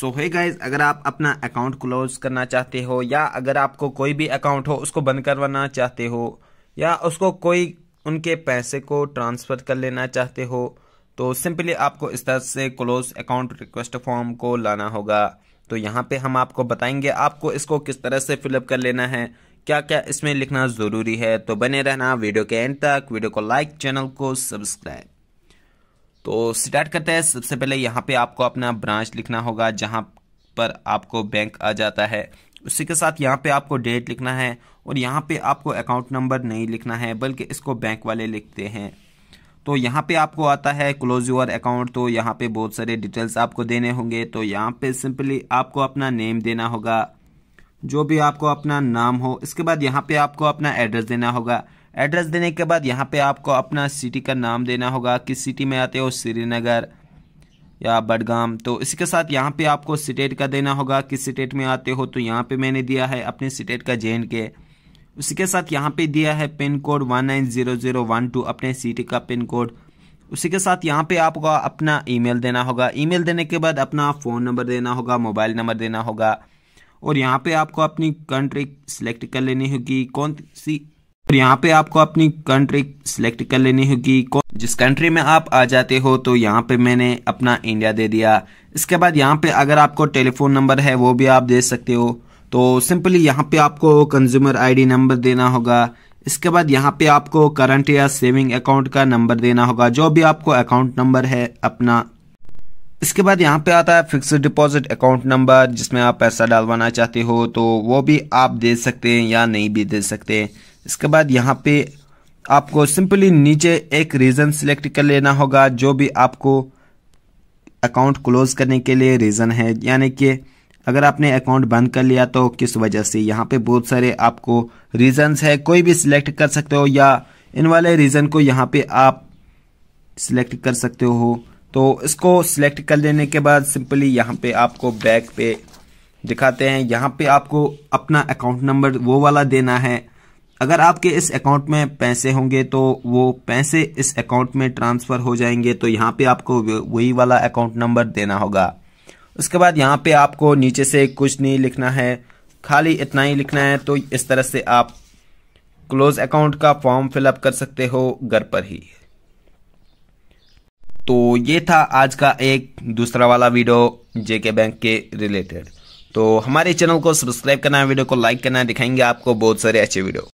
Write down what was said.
सो है गाइज अगर आप अपना अकाउंट क्लोज करना चाहते हो या अगर आपको कोई भी अकाउंट हो उसको बंद करवाना चाहते हो या उसको कोई उनके पैसे को ट्रांसफ़र कर लेना चाहते हो तो सिंपली आपको इस तरह से क्लोज अकाउंट रिक्वेस्ट फॉर्म को लाना होगा तो यहाँ पे हम आपको बताएंगे आपको इसको किस तरह से फिलअप कर लेना है क्या क्या इसमें लिखना ज़रूरी है तो बने रहना वीडियो के एंड तक वीडियो को लाइक चैनल को सब्सक्राइब तो स्टार्ट करते हैं सबसे पहले यहाँ पे आपको अपना ब्रांच लिखना होगा जहाँ पर आपको बैंक आ जाता है उसी के साथ यहाँ पे आपको डेट लिखना है और यहाँ पे आपको अकाउंट नंबर नहीं लिखना है बल्कि इसको बैंक वाले लिखते हैं तो यहाँ पे आपको आता है क्लोज योर अकाउंट तो यहाँ पे बहुत सारे डिटेल्स आपको देने होंगे तो यहाँ पे सिंपली आपको अपना नेम देना होगा जो भी आपको अपना नाम हो इसके बाद यहाँ पे आपको अपना एड्रेस देना होगा एड्रेस देने के बाद यहाँ पे आपको अपना सिटी का नाम देना होगा किस सिटी में आते हो श्रीनगर या बडगाम तो इसके साथ यहाँ पे आपको स्टेट का देना होगा किस स्टेट में आते हो तो यहाँ पे मैंने दिया है अपने स्टेट का जे के उसके साथ यहाँ पे दिया है pin code one nine zero zero one two अपने सिटी का पिन कोड उसी के साथ यहाँ पे आपको अपना ईमेल देना होगा ईमेल देने के बाद अपना फ़ोन नंबर देना होगा मोबाइल नंबर देना होगा और यहाँ पे आपको अपनी कंट्री सिलेक्ट कर लेनी होगी कौन सी फिर यहाँ पे आपको अपनी कंट्री सिलेक्ट कर लेनी होगी जिस कंट्री में आप आ जाते हो तो यहाँ पे मैंने अपना इंडिया दे दिया इसके बाद यहाँ पे अगर आपको टेलीफोन नंबर है वो भी आप दे सकते हो तो सिंपली यहाँ पे आपको कंज्यूमर आईडी नंबर देना होगा इसके बाद यहाँ पे आपको करंट या सेविंग अकाउंट का नंबर देना होगा जो भी आपको अकाउंट नंबर है अपना इसके बाद यहाँ पे आता है फिक्स डिपॉजिट अकाउंट नंबर जिसमें आप पैसा डालवाना चाहते हो तो वो भी आप दे सकते हैं या नहीं भी दे सकते हैं इसके बाद यहाँ पे आपको सिंपली नीचे एक रीज़न सिलेक्ट कर लेना होगा जो भी आपको अकाउंट क्लोज करने के लिए रीज़न है यानी कि अगर आपने अकाउंट बंद कर लिया तो किस वजह से यहाँ पे बहुत सारे आपको रीजंस है कोई भी सिलेक्ट कर सकते हो या इन वाले रीज़न को यहाँ पे आप सिलेक्ट कर सकते हो तो इसको सिलेक्ट कर लेने के बाद सिंपली यहाँ पे आपको बैक पे दिखाते हैं यहाँ पे आपको अपना अकाउंट नंबर वो वाला देना है अगर आपके इस अकाउंट में पैसे होंगे तो वो पैसे इस अकाउंट में ट्रांसफ़र हो जाएंगे तो यहाँ पे आपको वही वाला अकाउंट नंबर देना होगा उसके बाद यहाँ पे आपको नीचे से कुछ नहीं लिखना है खाली इतना ही लिखना है तो इस तरह से आप क्लोज अकाउंट का फॉर्म फिलअप कर सकते हो घर पर ही तो ये था आज का एक दूसरा वाला वीडियो जेके बैंक के रिलेटेड तो हमारे चैनल को सब्सक्राइब करना है वीडियो को लाइक करना है दिखाएंगे आपको बहुत सारे अच्छे वीडियो